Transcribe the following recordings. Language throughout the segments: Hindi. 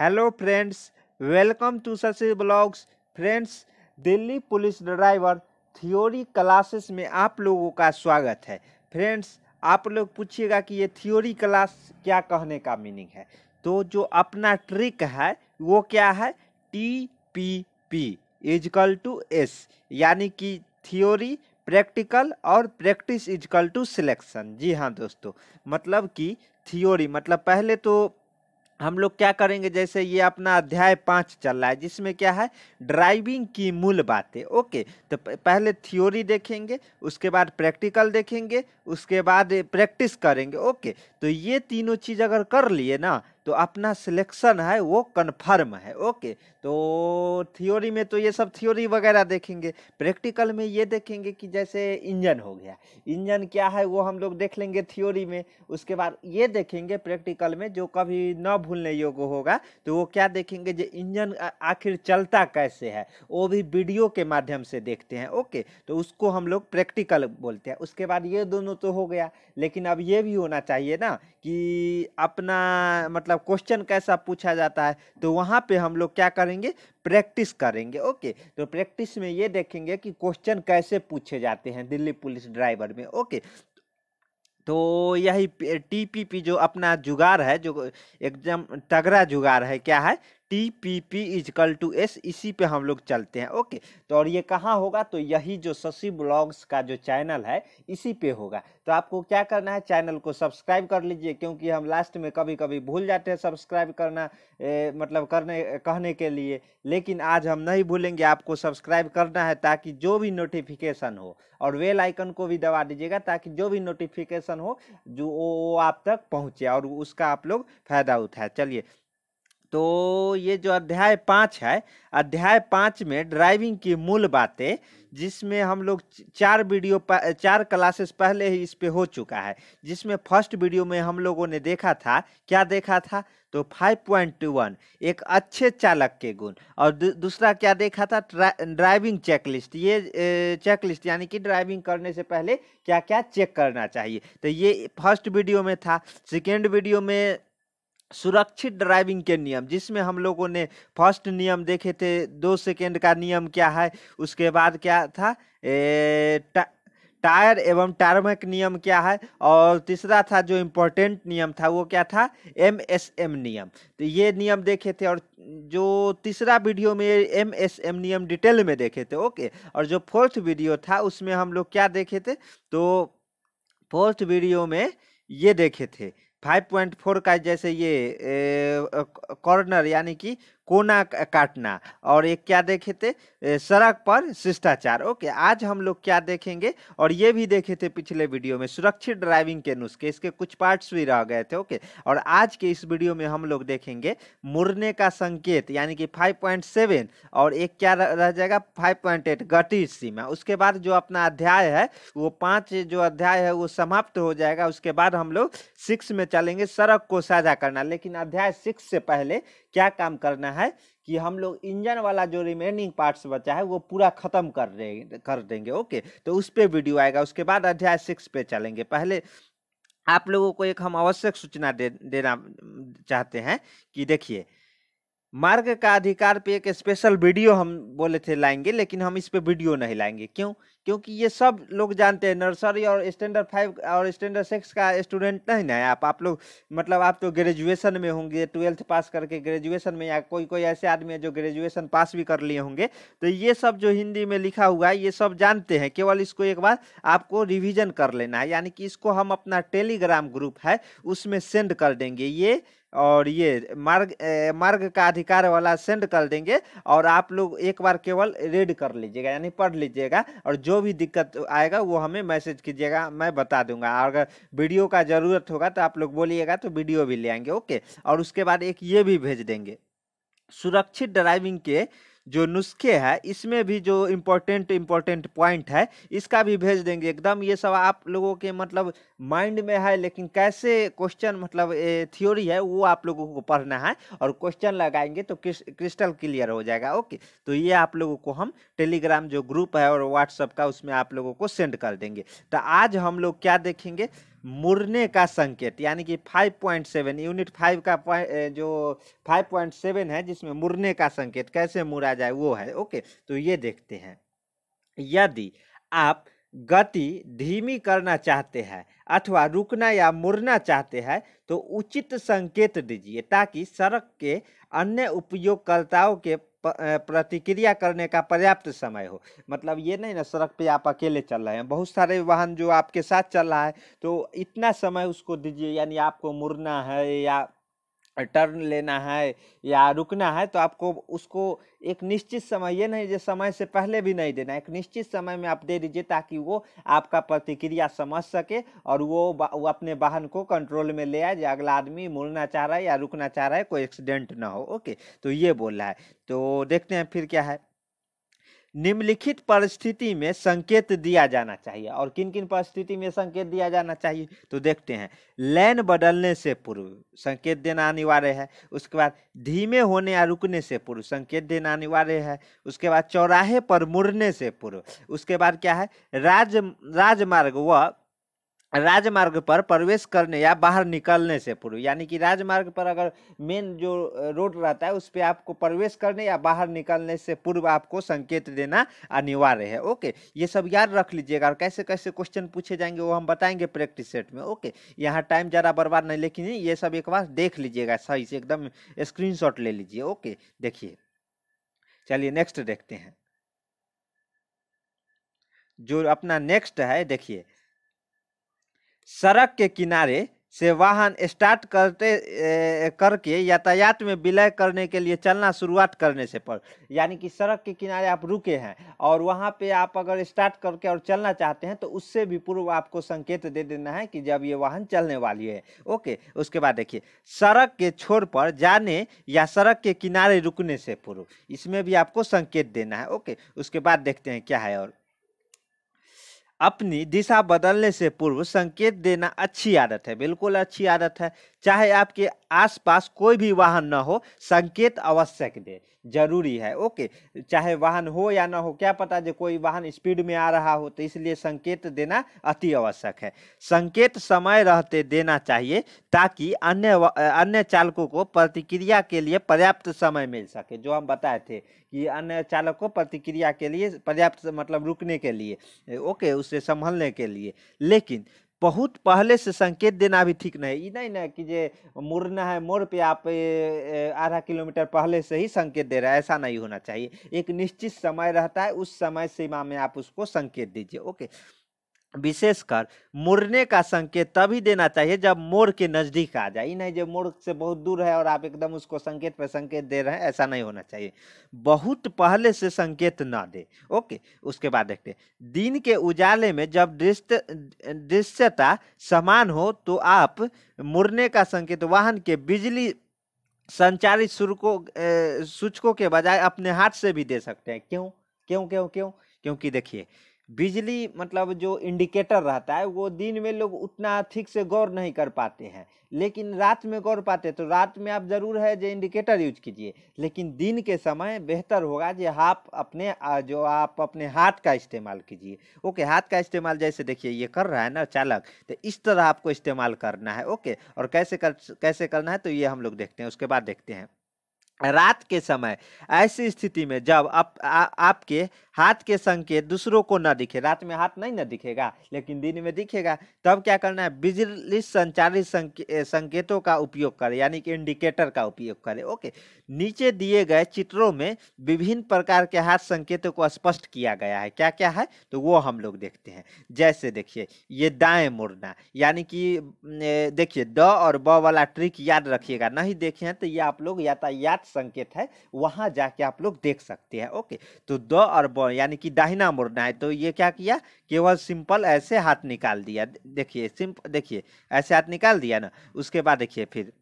hello friends welcome to Sachiv blogs friends Delhi police driver theory classes में आप लोगों का स्वागत है फ्रेंड्स आप लोग पूछिएगा कि ये थ्योरी क्लास क्या कहने का मीनिंग है तो जो अपना ट्रिक है वो क्या है T P P is equal to S यानी कि थ्योरी प्रैक्टिकल और प्रैक्टिस इजकल टू सिलेक्शन जी हाँ दोस्तों मतलब कि थ्योरी मतलब पहले तो हम लोग क्या करेंगे जैसे ये अपना अध्याय पाँच चल रहा है जिसमें क्या है ड्राइविंग की मूल बातें ओके तो पहले थ्योरी देखेंगे उसके बाद प्रैक्टिकल देखेंगे उसके बाद प्रैक्टिस करेंगे ओके तो ये तीनों चीज़ अगर कर लिए ना तो अपना सिलेक्शन है वो कन्फर्म है ओके तो थ्योरी में तो ये सब थ्योरी वगैरह देखेंगे प्रैक्टिकल में ये देखेंगे कि जैसे इंजन हो गया इंजन क्या है वो हम लोग देख लेंगे थ्योरी में उसके बाद ये देखेंगे प्रैक्टिकल में जो कभी ना भूलने योग्य होगा तो वो क्या देखेंगे जो इंजन आखिर चलता कैसे है वो भी वीडियो के माध्यम से देखते हैं ओके तो उसको हम लोग प्रैक्टिकल बोलते हैं उसके बाद ये दोनों तो हो गया लेकिन अब ये भी होना चाहिए ना कि अपना मतलब मतलब क्वेश्चन कैसा पूछा जाता है तो वहाँ पे हम लोग क्या करेंगे प्रैक्टिस करेंगे ओके तो प्रैक्टिस में ये देखेंगे कि क्वेश्चन कैसे पूछे जाते हैं दिल्ली पुलिस ड्राइवर में ओके तो यही टीपीपी जो अपना जुगाड़ है जो एकदम तगड़ा जुगाड़ है क्या है T P P is equal to S इसी पे हम लोग चलते हैं ओके तो और ये कहाँ होगा तो यही जो शशि ब्लॉग्स का जो चैनल है इसी पे होगा तो आपको क्या करना है चैनल को सब्सक्राइब कर लीजिए क्योंकि हम लास्ट में कभी कभी भूल जाते हैं सब्सक्राइब करना ए, मतलब करने कहने के लिए लेकिन आज हम नहीं भूलेंगे आपको सब्सक्राइब करना है ताकि जो भी नोटिफिकेशन हो और वेल आइकन को भी दबा दीजिएगा ताकि जो भी नोटिफिकेशन हो जो वो आप तक पहुँचे और उसका आप लोग फ़ायदा उठाए चलिए तो ये जो अध्याय पाँच है अध्याय पाँच में ड्राइविंग की मूल बातें जिसमें हम लोग चार वीडियो चार क्लासेस पहले ही इस पे हो चुका है जिसमें फर्स्ट वीडियो में हम लोगों ने देखा था क्या देखा था तो 5.21 एक अच्छे चालक के गुण और दू, दूसरा क्या देखा था ड्राइविंग चेकलिस्ट ये चेकलिस्ट यानी कि ड्राइविंग करने से पहले क्या क्या चेक करना चाहिए तो ये फर्स्ट वीडियो में था सेकेंड वीडियो में सुरक्षित ड्राइविंग के नियम जिसमें हम लोगों ने फर्स्ट नियम देखे थे दो सेकेंड का नियम क्या है उसके बाद क्या था ए, टा, टायर एवं टार्मिक नियम क्या है और तीसरा था जो इम्पोर्टेंट नियम था वो क्या था एम एस एम नियम तो ये नियम देखे थे और जो तीसरा वीडियो में एम एस एम नियम डिटेल में देखे थे ओके और जो फोर्थ वीडियो था उसमें हम लोग क्या देखे थे तो फोर्थ वीडियो में ये देखे थे 5.4 का जैसे ये कॉर्नर यानी कि कोना काटना और एक क्या देखे थे सड़क पर शिष्टाचार ओके आज हम लोग क्या देखेंगे और ये भी देखे थे पिछले वीडियो में सुरक्षित ड्राइविंग के नुस्खे इसके कुछ पार्ट्स भी रह गए थे ओके और आज के इस वीडियो में हम लोग देखेंगे मुड़ने का संकेत यानी कि 5.7 और एक क्या रह जाएगा 5.8 गति सीमा उसके बाद जो अपना अध्याय है वो पाँच जो अध्याय है वो समाप्त हो जाएगा उसके बाद हम लोग सिक्स में चलेंगे सड़क को साझा करना लेकिन अध्याय सिक्स से पहले क्या काम करना है कि हम लोग इंजन वाला जो रिमेनिंग पार्ट्स बचा है वो पूरा ख़त्म कर देंगे कर देंगे ओके तो उस पर वीडियो आएगा उसके बाद अध्याय सिक्स पे चलेंगे पहले आप लोगों को एक हम आवश्यक सूचना दे देना चाहते हैं कि देखिए मार्ग का अधिकार पे एक स्पेशल वीडियो हम बोले थे लाएंगे लेकिन हम इस पे वीडियो नहीं लाएंगे क्यों क्योंकि ये सब लोग जानते हैं नर्सरी और स्टैंडर्ड फाइव और स्टैंडर्ड सिक्स का स्टूडेंट नहीं ना है आप आप लोग मतलब आप तो ग्रेजुएशन में होंगे ट्वेल्थ पास करके ग्रेजुएशन में या कोई कोई ऐसे आदमी है जो ग्रेजुएशन पास भी कर लिए होंगे तो ये सब जो हिंदी में लिखा हुआ है ये सब जानते हैं केवल इसको एक बार आपको रिविजन कर लेना है यानी कि इसको हम अपना टेलीग्राम ग्रुप है उसमें सेंड कर देंगे ये और ये मार्ग ए, मार्ग का अधिकार वाला सेंड कर देंगे और आप लोग एक बार केवल रेड कर लीजिएगा यानी पढ़ लीजिएगा और जो भी दिक्कत आएगा वो हमें मैसेज कीजिएगा मैं बता दूंगा और अगर वीडियो का ज़रूरत होगा तो आप लोग बोलिएगा तो वीडियो भी ले आएंगे ओके और उसके बाद एक ये भी भेज देंगे सुरक्षित ड्राइविंग के जो नुस्खे है इसमें भी जो इम्पोर्टेंट इम्पोर्टेंट पॉइंट है इसका भी भेज देंगे एकदम ये सब आप लोगों के मतलब माइंड में है लेकिन कैसे क्वेश्चन मतलब थ्योरी है वो आप लोगों को पढ़ना है और क्वेश्चन लगाएंगे तो क्रिस्टल क्लियर हो जाएगा ओके तो ये आप लोगों को हम टेलीग्राम जो ग्रुप है और व्हाट्सअप का उसमें आप लोगों को सेंड कर देंगे तो आज हम लोग क्या देखेंगे मुड़ने का संकेत यानी कि 5.7 यूनिट 5 का जो 5.7 है जिसमें मुड़ने का संकेत कैसे मुड़ा जाए वो है ओके तो ये देखते हैं यदि आप गति धीमी करना चाहते हैं अथवा रुकना या मुड़ना चाहते हैं तो उचित संकेत दीजिए ताकि सड़क के अन्य उपयोगकर्ताओं के प्रतिक्रिया करने का पर्याप्त समय हो मतलब ये नहीं ना सड़क पे आप अकेले चल रहे हैं बहुत सारे वाहन जो आपके साथ चल रहा है तो इतना समय उसको दीजिए यानी आपको मुड़ना है या टर्न लेना है या रुकना है तो आपको उसको एक निश्चित समय ये नहीं जो समय से पहले भी नहीं देना एक निश्चित समय में आप दे दीजिए ताकि वो आपका प्रतिक्रिया समझ सके और वो, वो अपने वाहन को कंट्रोल में ले आए जो अगला आदमी मुड़ना चाह रहा है या रुकना चाह रहा है कोई एक्सीडेंट ना हो ओके तो ये बोल रहा है तो देखते हैं फिर क्या है निम्नलिखित परिस्थिति में संकेत दिया जाना चाहिए और किन किन परिस्थिति में संकेत दिया जाना चाहिए तो देखते हैं लैन बदलने से पूर्व संकेत देना अनिवार्य है उसके बाद धीमे होने या रुकने से पूर्व संकेत देना अनिवार्य है उसके बाद चौराहे पर मुड़ने से पूर्व उसके बाद क्या है राज राजमार्ग व राजमार्ग पर प्रवेश करने या बाहर निकलने से पूर्व यानी कि राजमार्ग पर अगर मेन जो रोड रहता है उस पर आपको प्रवेश करने या बाहर निकलने से पूर्व आपको संकेत देना अनिवार्य है ओके ये सब याद रख लीजिएगा और कैसे कैसे क्वेश्चन पूछे जाएंगे वो हम बताएंगे प्रैक्टिस सेट में ओके यहाँ टाइम ज़्यादा बर्बाद नहीं लेकिन ये सब एक बार देख लीजिएगा सही से एकदम स्क्रीन ले लीजिए ओके देखिए चलिए नेक्स्ट देखते हैं जो अपना नेक्स्ट है देखिए सड़क के किनारे से वाहन स्टार्ट करते ए, करके यातायात में विलय करने के लिए चलना शुरुआत करने से पर यानी कि सड़क के किनारे आप रुके हैं और वहाँ पे आप अगर स्टार्ट करके और चलना चाहते हैं तो उससे भी पूर्व आपको संकेत दे देना है कि जब ये वाहन चलने वाली है ओके उसके बाद देखिए सड़क के छोर पर जाने या सड़क के किनारे रुकने से पूर्व इसमें भी आपको संकेत देना है ओके उसके बाद देखते हैं क्या है और अपनी दिशा बदलने से पूर्व संकेत देना अच्छी आदत है बिल्कुल अच्छी आदत है चाहे आपके आसपास कोई भी वाहन न हो संकेत आवश्यक दे जरूरी है ओके चाहे वाहन हो या ना हो क्या पता जो कोई वाहन स्पीड में आ रहा हो तो इसलिए संकेत देना अति आवश्यक है संकेत समय रहते देना चाहिए ताकि अन्य अन्य चालकों को प्रतिक्रिया के लिए पर्याप्त समय मिल सके जो हम बताए थे कि अन्य चालक को प्रतिक्रिया के लिए पर्याप्त मतलब रुकने के लिए ओके उससे संभलने के लिए लेकिन बहुत पहले से संकेत देना भी ठीक नहीं है नहीं ना कि जे मुड़ना है मोड़ पे आप आधा किलोमीटर पहले से ही संकेत दे रहा है ऐसा नहीं होना चाहिए एक निश्चित समय रहता है उस समय सीमा में आप उसको संकेत दीजिए ओके विशेषकर मुड़ने का संकेत तभी देना चाहिए जब मोड़ के नज़दीक आ जाए नहीं जब मोड़ से बहुत दूर है और आप एकदम उसको संकेत पर संकेत दे रहे हैं ऐसा नहीं होना चाहिए बहुत पहले से संकेत ना दे ओके उसके बाद देखते हैं दिन के उजाले में जब दृश्य दृश्यता समान हो तो आप मुड़ने का संकेत वाहन के बिजली संचारित सुरकों सूचकों के बजाय अपने हाथ से भी दे सकते हैं क्यों क्यों क्यों क्यों क्योंकि देखिए बिजली मतलब जो इंडिकेटर रहता है वो दिन में लोग उतना ठीक से गौर नहीं कर पाते हैं लेकिन रात में गौर पाते तो रात में आप ज़रूर है जो इंडिकेटर यूज कीजिए लेकिन दिन के समय बेहतर होगा जो आप अपने जो आप अपने हाथ का इस्तेमाल कीजिए ओके हाथ का इस्तेमाल जैसे देखिए ये कर रहा है ना चालक तो इस तरह आपको इस्तेमाल करना है ओके और कैसे कर कैसे करना है तो ये हम लोग देखते हैं उसके बाद देखते हैं रात के समय ऐसी स्थिति में जब आप आ, आपके हाथ के संकेत दूसरों को न दिखे रात में हाथ नहीं ना दिखेगा लेकिन दिन में दिखेगा तब क्या करना है बिजली संचालित संके, संकेतों का उपयोग करें यानी कि इंडिकेटर का उपयोग करें ओके नीचे दिए गए चित्रों में विभिन्न प्रकार के हाथ संकेतों को स्पष्ट किया गया है क्या क्या है तो वो हम लोग देखते हैं जैसे देखिए ये दाएँ मुड़ना यानी कि देखिए द और ब वाला ट्रिक याद रखिएगा नहीं देखे हैं तो ये आप लोग यातायात संकेत है वहाँ जाके आप लोग देख सकते हैं ओके तो द और ब यानी कि दाहिना मुड़ना है तो ये क्या किया केवल सिंपल ऐसे हाथ निकाल दिया देखिए सिंपल देखिए ऐसे हाथ निकाल दिया ना उसके बाद देखिए फिर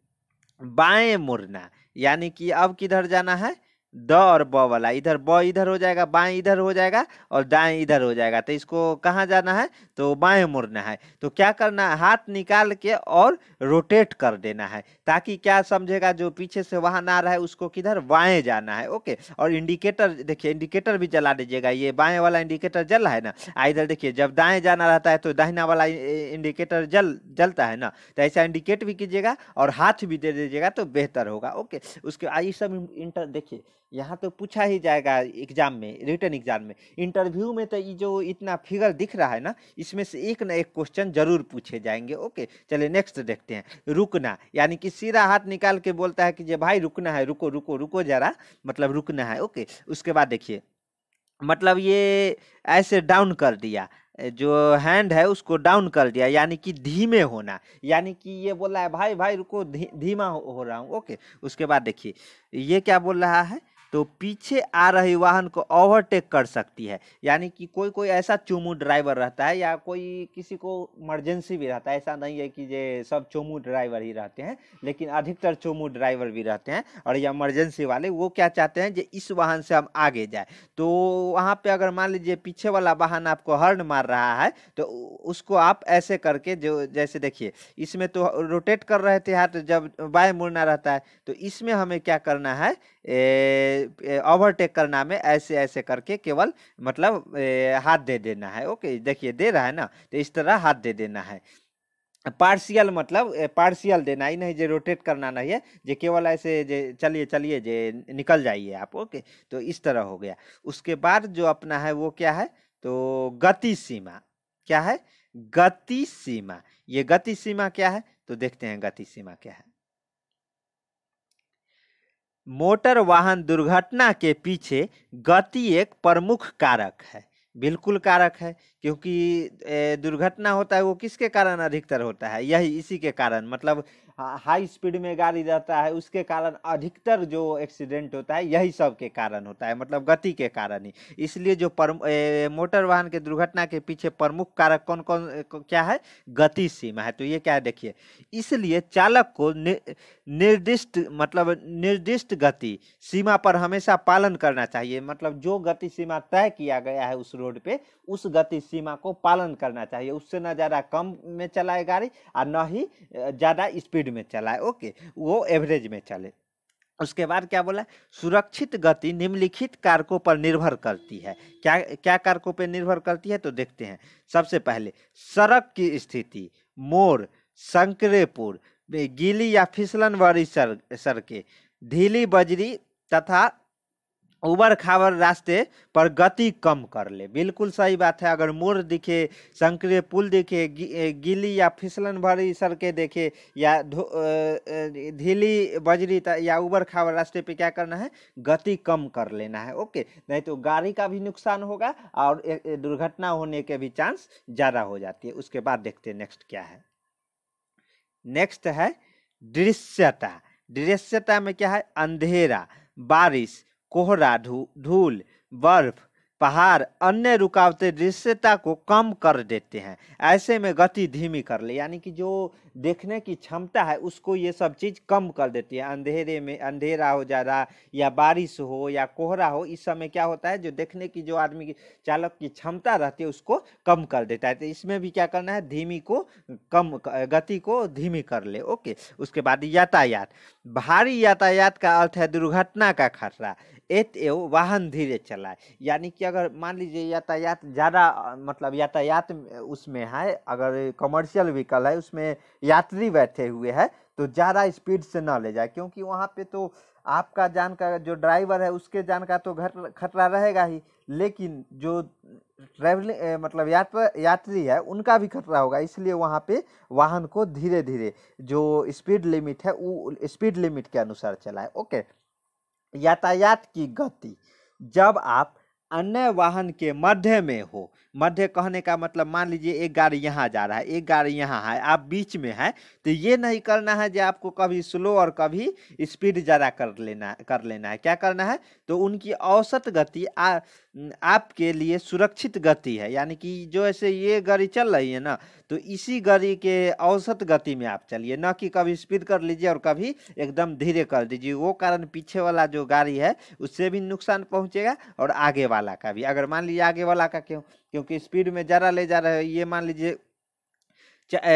बाएं मुड़ना यानी कि अब किधर जाना है द और ब वाला इधर ब इधर हो जाएगा बाएं इधर हो जाएगा और दाएं इधर हो जाएगा तो इसको कहाँ जाना है तो बाएं मुड़ना है तो क्या करना है हाथ निकाल के और रोटेट कर देना है ताकि क्या समझेगा जो पीछे से वहाँ ना रहा है उसको किधर बाएं जाना है ओके और इंडिकेटर देखिए इंडिकेटर भी जला दीजिएगा ये बाएँ वाला इंडिकेटर जल रहा है ना आ इधर देखिए जब दाएँ जाना रहता है तो दाहिना वाला इंडिकेटर जल जलता है ना तो ऐसा इंडिकेट भी कीजिएगा और हाथ भी दे दीजिएगा तो बेहतर होगा ओके उसके आई सब इंटर देखिए यहाँ तो पूछा ही जाएगा एग्जाम में रिटर्न एग्जाम में इंटरव्यू में तो ये जो इतना फिगर दिख रहा है ना इसमें से एक ना एक क्वेश्चन जरूर पूछे जाएंगे ओके चले नेक्स्ट देखते हैं रुकना यानी कि सीधा हाथ निकाल के बोलता है कि जे भाई रुकना है रुको रुको रुको जरा मतलब रुकना है ओके उसके बाद देखिए मतलब ये ऐसे डाउन कर दिया जो हैंड है उसको डाउन कर दिया यानी कि धीमे होना यानी कि ये बोल रहा है भाई भाई रुको धी, धीमा हो, हो रहा हूँ ओके उसके बाद देखिए ये क्या बोल रहा है तो पीछे आ रही वाहन को ओवरटेक कर सकती है यानी कि कोई कोई ऐसा चोमू ड्राइवर रहता है या कोई किसी को इमरजेंसी भी रहता है ऐसा नहीं है कि ये सब चोमू ड्राइवर ही रहते हैं लेकिन अधिकतर चोमू ड्राइवर भी रहते हैं और ये इमरजेंसी वाले वो क्या चाहते हैं जो इस वाहन से हम आगे जाए तो वहाँ पर अगर मान लीजिए पीछे वाला वाहन आपको हर्न मार रहा है तो उसको आप ऐसे करके जो जैसे देखिए इसमें तो रोटेट कर रहे थे हाथ तो जब बाएँ मुड़ना रहता है तो इसमें हमें क्या करना है ओवरटेक करना में ऐसे ऐसे करके केवल मतलब ए, हाथ दे देना है ओके देखिए दे रहा है ना तो इस तरह हाथ दे देना है पार्शियल मतलब पार्शियल देना ही नहीं जे रोटेट करना नहीं है जो केवल ऐसे जे चलिए चलिए जे निकल जाइए आप ओके तो इस तरह हो गया उसके बाद जो अपना है वो क्या है तो गति सीमा क्या है गति सीमा ये गति सीमा क्या है तो देखते हैं गति सीमा क्या है मोटर वाहन दुर्घटना के पीछे गति एक प्रमुख कारक है बिल्कुल कारक है क्योंकि दुर्घटना होता है वो किसके कारण अधिकतर होता है यही इसी के कारण मतलब हाई स्पीड में गाड़ी रहता है उसके कारण अधिकतर जो एक्सीडेंट होता है यही सब के कारण होता है मतलब गति के कारण ही इसलिए जो पर मोटर वाहन के दुर्घटना के पीछे प्रमुख कारक कौन कौन क्या है गति सीमा है तो ये क्या है देखिए इसलिए चालक को नि, निर्दिष्ट मतलब निर्दिष्ट गति सीमा पर हमेशा पालन करना चाहिए मतलब जो गति सीमा तय किया गया है उस रोड पर उस गति सीमा को पालन करना चाहिए उससे ना ज़्यादा कम में चलाए गाड़ी और ना ही ज़्यादा स्पीड में चलाए ओके वो एवरेज में चले उसके बाद क्या बोला सुरक्षित गति निम्नलिखित कारकों पर निर्भर करती है क्या क्या कारकों पर निर्भर करती है तो देखते हैं सबसे पहले सड़क की स्थिति मोड़ शंकरेपुर गीली या फिसलन वाली सड़कें ढीली बजरी तथा उबर खाबर रास्ते पर गति कम कर ले बिल्कुल सही बात है अगर मोड़ दिखे संक्रिय पुल दिखे गिली गीली या फिसलन भरी सड़कें देखे या ढीली बजरी या उबर खाबर रास्ते पे क्या करना है गति कम कर लेना है ओके नहीं तो गाड़ी का भी नुकसान होगा और दुर्घटना होने के भी चांस ज़्यादा हो जाती है उसके बाद देखते हैं नेक्स्ट क्या है नेक्स्ट है दृश्यता दृश्यता में क्या है अंधेरा बारिश कोहरा धूल बर्फ पहाड़ अन्य रुकावटें दृश्यता को कम कर देते हैं ऐसे में गति धीमी कर ले यानी कि जो देखने की क्षमता है उसको ये सब चीज़ कम कर देती है अंधेरे में अंधेरा हो जा रहा या बारिश हो या कोहरा हो इस समय क्या होता है जो देखने की जो आदमी की चालक की क्षमता रहती है उसको कम कर देता है तो इसमें भी क्या करना है धीमी को कम गति को धीमी कर ले ओके उसके बाद यातायात भारी यातायात का अर्थ है दुर्घटना का खतरा एत एव वाहन धीरे चलाए यानी कि अगर मान लीजिए यातायात ज़्यादा मतलब यातायात उसमें है अगर कमर्शियल व्हीकल है उसमें यात्री बैठे हुए है तो ज़्यादा स्पीड से ना ले जाए क्योंकि वहाँ पे तो आपका जान का जो ड्राइवर है उसके जान का तो घर खतरा रहेगा ही लेकिन जो ट्रैवलिंग मतलब यात्रा यात्री है उनका भी खतरा होगा इसलिए वहाँ पे वाहन को धीरे धीरे जो स्पीड लिमिट है वो स्पीड लिमिट के अनुसार चलाए ओके यातायात की गति जब आप अन्य वाहन के मध्य में हो मध्य कहने का मतलब मान लीजिए एक गाड़ी यहाँ जा रहा है एक गाड़ी यहाँ है आप बीच में है तो ये नहीं करना है जो आपको कभी स्लो और कभी स्पीड ज़्यादा कर लेना कर लेना है क्या करना है तो उनकी औसत गति आ आपके लिए सुरक्षित गति है यानी कि जो ऐसे ये गाड़ी चल रही है ना तो इसी गाड़ी के औसत गति में आप चलिए न कि कभी स्पीड कर लीजिए और कभी एकदम धीरे कर दीजिए वो कारण पीछे वाला जो गाड़ी है उससे भी नुकसान पहुँचेगा और आगे वाला का भी अगर मान लीजिए आगे वाला का क्यों क्योंकि स्पीड में ज़रा ले जा रहे हो ये मान लीजिए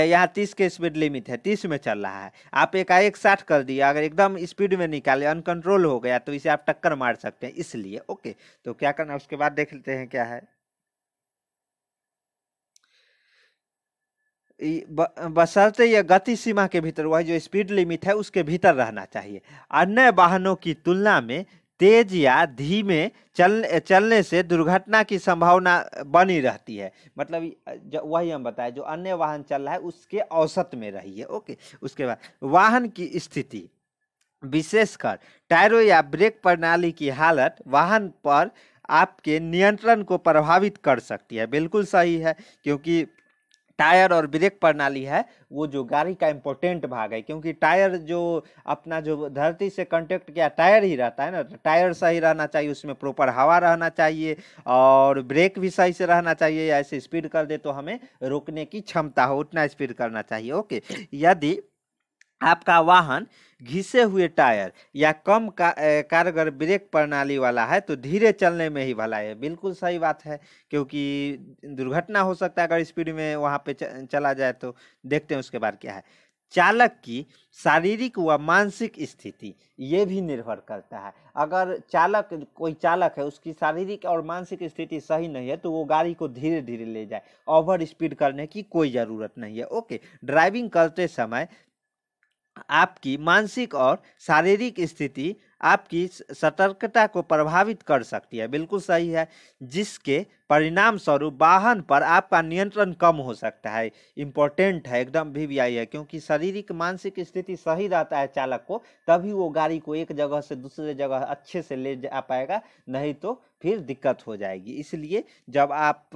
यहाँ तीस के स्पीड लिमिट है तीस में चल रहा है आप एकाएक साठ कर दिया अगर एकदम स्पीड में निकाले अनकंट्रोल हो गया तो इसे आप टक्कर मार सकते हैं इसलिए ओके तो क्या करना उसके बाद देख लेते हैं क्या है बसरते यह गति सीमा के भीतर वह जो स्पीड लिमिट है उसके भीतर रहना चाहिए अन्य वाहनों की तुलना में तेज या धीमे चल चलने से दुर्घटना की संभावना बनी रहती है मतलब वही हम बताएं जो अन्य वाहन चल रहा है उसके औसत में रही है ओके उसके बाद वाहन की स्थिति विशेषकर टायरों या ब्रेक प्रणाली की हालत वाहन पर आपके नियंत्रण को प्रभावित कर सकती है बिल्कुल सही है क्योंकि टायर और ब्रेक प्रणाली है वो जो गाड़ी का इम्पोर्टेंट भाग है क्योंकि टायर जो अपना जो धरती से कंटेक्ट किया टायर ही रहता है ना तो टायर सही रहना चाहिए उसमें प्रॉपर हवा रहना चाहिए और ब्रेक भी सही से रहना चाहिए ऐसे स्पीड कर दे तो हमें रोकने की क्षमता हो उतना स्पीड करना चाहिए ओके यदि आपका वाहन घिसे हुए टायर या कम का, कारगर ब्रेक प्रणाली वाला है तो धीरे चलने में ही भला है बिल्कुल सही बात है क्योंकि दुर्घटना हो सकता है अगर स्पीड में वहाँ पे चला जाए तो देखते हैं उसके बाद क्या है चालक की शारीरिक व मानसिक स्थिति ये भी निर्भर करता है अगर चालक कोई चालक है उसकी शारीरिक और मानसिक स्थिति सही नहीं है तो वो गाड़ी को धीरे धीरे ले जाए ओवर स्पीड करने की कोई ज़रूरत नहीं है ओके ड्राइविंग करते समय आपकी मानसिक और शारीरिक स्थिति आपकी सतर्कता को प्रभावित कर सकती है बिल्कुल सही है जिसके परिणाम स्वरूप वाहन पर आपका नियंत्रण कम हो सकता है इम्पोर्टेंट है एकदम भी, भी आई है क्योंकि शारीरिक मानसिक स्थिति सही रहता है चालक को तभी वो गाड़ी को एक जगह से दूसरे जगह अच्छे से ले जा पाएगा नहीं तो फिर दिक्कत हो जाएगी इसलिए जब आप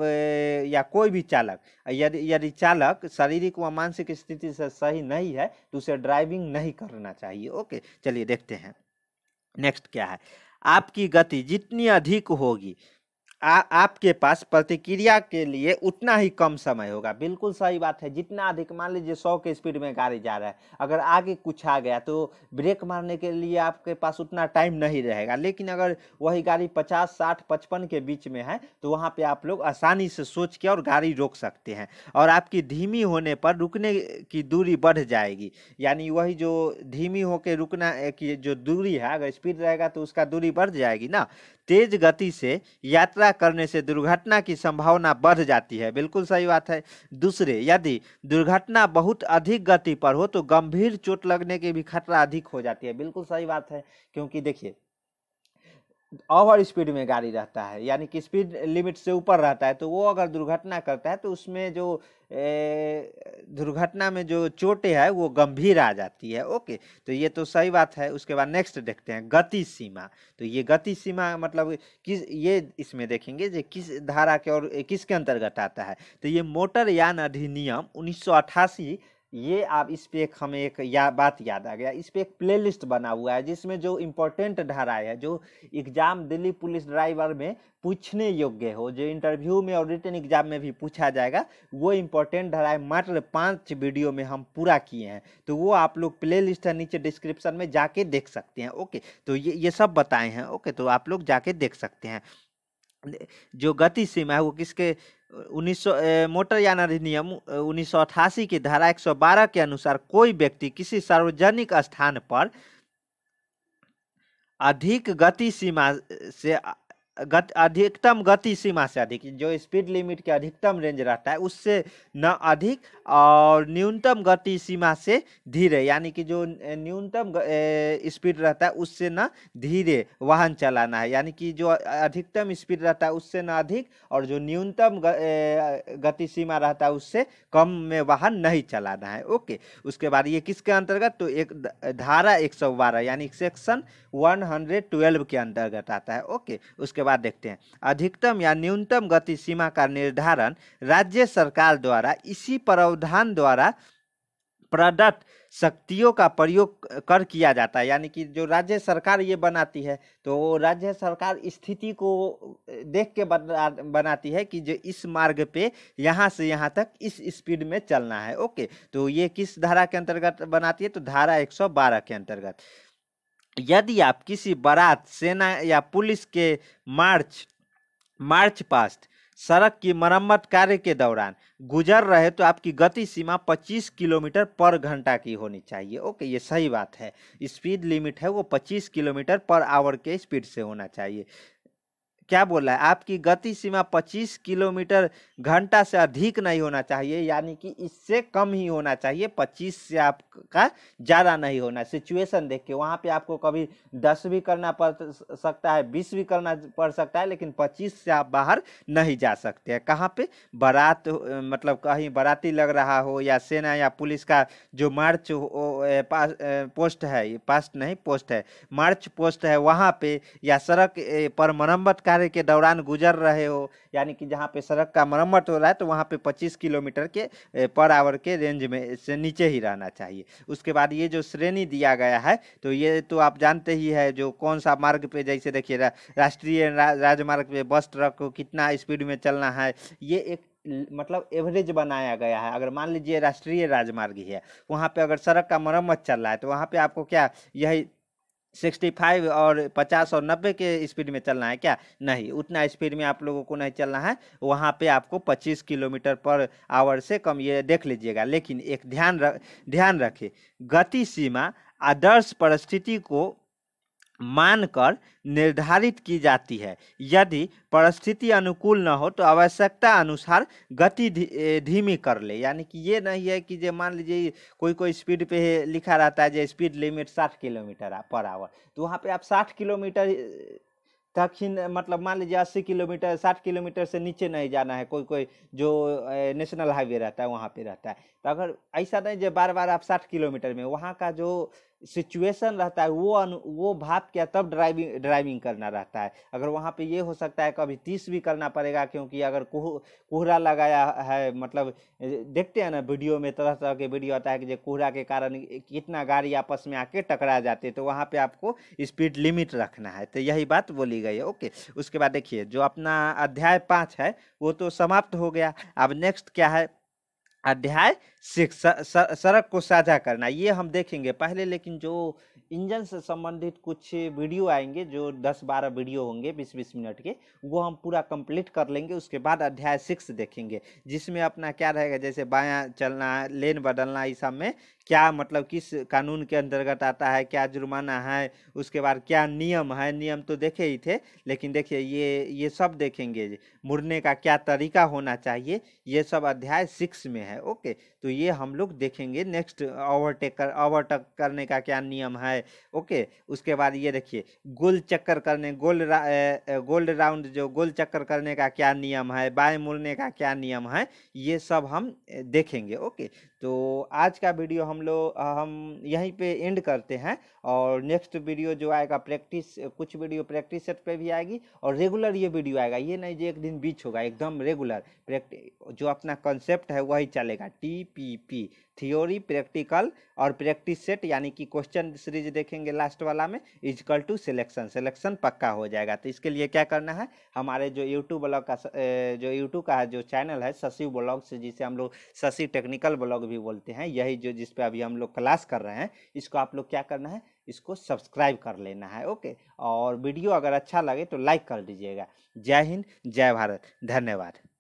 या कोई भी चालक यदि यदि चालक शारीरिक व मानसिक स्थिति से सही नहीं है तो उसे ड्राइविंग नहीं करना चाहिए ओके चलिए देखते हैं नेक्स्ट क्या है आपकी गति जितनी अधिक होगी आ, आपके पास प्रतिक्रिया के लिए उतना ही कम समय होगा बिल्कुल सही बात है जितना अधिक मान लीजिए सौ के स्पीड में गाड़ी जा रहा है अगर आगे कुछ आ गया तो ब्रेक मारने के लिए आपके पास उतना टाइम नहीं रहेगा लेकिन अगर वही गाड़ी पचास साठ पचपन के बीच में है तो वहाँ पे आप लोग आसानी से सोच के और गाड़ी रोक सकते हैं और आपकी धीमी होने पर रुकने की दूरी बढ़ जाएगी यानी वही जो धीमी होकर रुकना की जो दूरी है अगर स्पीड रहेगा तो उसका दूरी बढ़ जाएगी ना तेज गति से यात्रा करने से दुर्घटना की संभावना बढ़ जाती है बिल्कुल सही बात है दूसरे यदि दुर्घटना बहुत अधिक गति पर हो तो गंभीर चोट लगने की भी खतरा अधिक हो जाती है बिल्कुल सही बात है क्योंकि देखिए ओवर स्पीड में गाड़ी रहता है यानी कि स्पीड लिमिट से ऊपर रहता है तो वो अगर दुर्घटना करता है तो उसमें जो दुर्घटना में जो चोटें है वो गंभीर आ जाती है ओके तो ये तो सही बात है उसके बाद नेक्स्ट देखते हैं गति सीमा तो ये गति सीमा मतलब किस ये इसमें देखेंगे जो किस धारा के और किसके अंतर्गत आता है तो ये मोटर यान अधिनियम उन्नीस ये आप इस पर एक हमें एक या बात याद आ गया इस पर एक प्लेलिस्ट बना हुआ है जिसमें जो इम्पोर्टेंट धाराएं है जो एग्जाम दिल्ली पुलिस ड्राइवर में पूछने योग्य हो जो इंटरव्यू में और रिटर्न एग्जाम में भी पूछा जाएगा वो इम्पोर्टेंट धाराएं मात्र पाँच वीडियो में हम पूरा किए हैं तो वो आप लोग प्ले लिस्ट है नीचे डिस्क्रिप्शन में जाके देख सकते हैं ओके तो ये ये सब बताए हैं ओके तो आप लोग जाके देख सकते हैं जो गति सीमा है वो किसके उन्नीस मोटर यान अधिनियम उन्नीस सौ की धारा एक सौ बारह के अनुसार कोई व्यक्ति किसी सार्वजनिक स्थान पर अधिक गति सीमा से गत अधिकतम गति सीमा से अधिक जो स्पीड लिमिट के अधिकतम रेंज रहता है उससे न अधिक और न्यूनतम गति सीमा से धीरे यानी कि जो न्यूनतम स्पीड रहता है उससे न धीरे वाहन चलाना है यानी कि जो अधिकतम स्पीड रहता है उससे न अधिक और जो न्यूनतम गति सीमा रहता है उससे कम में वाहन नहीं चलाना है ओके उसके बाद ये किसके अंतर्गत तो एक धारा एक यानी सेक्शन वन के अंतर्गत आता है ओके उसके बाद देखते हैं अधिकतम या न्यूनतम गति सीमा का निर्धारण राज्य सरकार द्वारा इसी प्रावधान द्वारा प्रदत्त शक्तियों का प्रयोग कर किया जाता है यानी कि जो राज्य सरकार ये बनाती है तो राज्य सरकार स्थिति को देख के बना बनाती है कि जो इस मार्ग पे यहाँ से यहाँ तक इस स्पीड में चलना है ओके तो ये किस धारा के अंतर्गत बनाती है तो धारा 112 के अंतर्गत यदि आप किसी बारात सेना या पुलिस के मार्च मार्च पास्ट सड़क की मरम्मत कार्य के दौरान गुजर रहे तो आपकी गति सीमा 25 किलोमीटर पर घंटा की होनी चाहिए ओके ये सही बात है स्पीड लिमिट है वो 25 किलोमीटर पर आवर के स्पीड से होना चाहिए क्या बोल रहा है आपकी गति सीमा 25 किलोमीटर घंटा से अधिक नहीं होना चाहिए यानी कि इससे कम ही होना चाहिए 25 से आपका ज़्यादा नहीं होना सिचुएशन देख के वहाँ पे आपको कभी 10 भी करना पड़ सकता है 20 भी करना पड़ सकता है लेकिन 25 से आप बाहर नहीं जा सकते हैं कहाँ पे बारात मतलब कहीं बाराती लग रहा हो या सेना या पुलिस का जो मार्च पोस्ट है पास्ट नहीं पोस्ट है मार्च पोस्ट है वहाँ पर या सड़क पर मरम्मत का कार्य के दौरान गुजर रहे हो यानी कि जहाँ पे सड़क का मरम्मत हो रहा है तो वहाँ पे 25 किलोमीटर के पर आवर के रेंज में से नीचे ही रहना चाहिए उसके बाद ये जो श्रेणी दिया गया है तो ये तो आप जानते ही है जो कौन सा मार्ग पे जैसे देखिए रा, राष्ट्रीय रा, राजमार्ग पे बस ट्रक को कितना स्पीड में चलना है ये एक मतलब एवरेज बनाया गया है अगर मान लीजिए राष्ट्रीय राजमार्ग ही है वहाँ पे अगर सड़क का मरम्मत चल रहा है तो वहाँ पे आपको क्या यही सिक्सटी फाइव और पचास और नब्बे के स्पीड में चलना है क्या नहीं उतना स्पीड में आप लोगों को नहीं चलना है वहाँ पे आपको पच्चीस किलोमीटर पर आवर से कम ये देख लीजिएगा लेकिन एक ध्यान रख ध्यान रखें गति सीमा आदर्श परिस्थिति को मानकर निर्धारित की जाती है यदि परिस्थिति अनुकूल न हो तो आवश्यकता अनुसार गति धीमी कर ले यानी कि ये नहीं है कि जो मान लीजिए कोई कोई स्पीड पे लिखा रहता है जो स्पीड लिमिट साठ किलोमीटर पर आवर तो वहाँ पे आप साठ किलोमीटर तक ही मतलब मान लीजिए अस्सी किलोमीटर साठ किलोमीटर से नीचे नहीं जाना है कोई कोई जो नेशनल हाईवे रहता है वहाँ पर रहता है तो अगर ऐसा नहीं जो बार बार आप साठ किलोमीटर में वहाँ का जो सिचुएशन रहता है वो अनु वो भाप क्या तब ड्राइविंग ड्राइविंग करना रहता है अगर वहाँ पे ये हो सकता है कभी तीस भी करना पड़ेगा क्योंकि अगर कुह कोहरा लगाया है मतलब देखते हैं ना वीडियो में तरह तरह के वीडियो आता है कि जो कोहरा के कारण कितना गाड़ी आपस में आके टकरा जाते तो वहाँ पर आपको स्पीड लिमिट रखना है तो यही बात बोली गई है ओके उसके बाद देखिए जो अपना अध्याय पाँच है वो तो समाप्त हो गया अब नेक्स्ट क्या है अध्याय सिक्स सड़क को साझा करना ये हम देखेंगे पहले लेकिन जो इंजन से संबंधित कुछ वीडियो आएंगे जो 10-12 वीडियो होंगे 20-20 मिनट के वो हम पूरा कंप्लीट कर लेंगे उसके बाद अध्याय सिक्स देखेंगे जिसमें अपना क्या रहेगा जैसे बायां चलना लेन बदलना इस सब में क्या मतलब किस कानून के अंतर्गत आता है क्या जुर्माना है उसके बाद क्या नियम है नियम तो देखे ही थे लेकिन देखिए ये ये सब देखेंगे मुड़ने का क्या तरीका होना चाहिए ये सब अध्याय सिक्स में है ओके तो ये हम लोग देखेंगे नेक्स्ट ओवरटेक कर ओवरटेक करने का क्या नियम है ओके उसके बाद ये देखिए गोल चक्कर करने गोल गोल्ड राउंड जो गोल चक्कर करने का क्या नियम है बाएँ मुड़ने का क्या नियम है ये सब हम देखेंगे ओके तो आज का वीडियो हम हम लोग हम यहीं पे एंड करते हैं और नेक्स्ट वीडियो जो आएगा प्रैक्टिस कुछ वीडियो प्रैक्टिस सेट पे भी आएगी और रेगुलर ये वीडियो आएगा ये नहीं जो एक दिन बीच होगा एकदम रेगुलर प्रैक्टिस जो अपना कंसेप्ट है वही चलेगा T P P theory practical और प्रैक्टिस सेट यानी कि क्वेश्चन सीरीज देखेंगे लास्ट वाला में इजकल टू सिलेक्शन सिलेक्शन पक्का हो जाएगा तो इसके लिए क्या करना है हमारे जो यूट्यूब ब्लॉग का जो यूट्यूब का जो चैनल है शशि ब्लॉग से जिसे हम लोग शशि टेक्निकल ब्लॉग भी बोलते हैं यही जो जिसपे अभी हम लोग क्लास कर रहे हैं इसको आप लोग क्या करना है इसको सब्सक्राइब कर लेना है ओके और वीडियो अगर अच्छा लगे तो लाइक कर दीजिएगा जय हिंद जय भारत धन्यवाद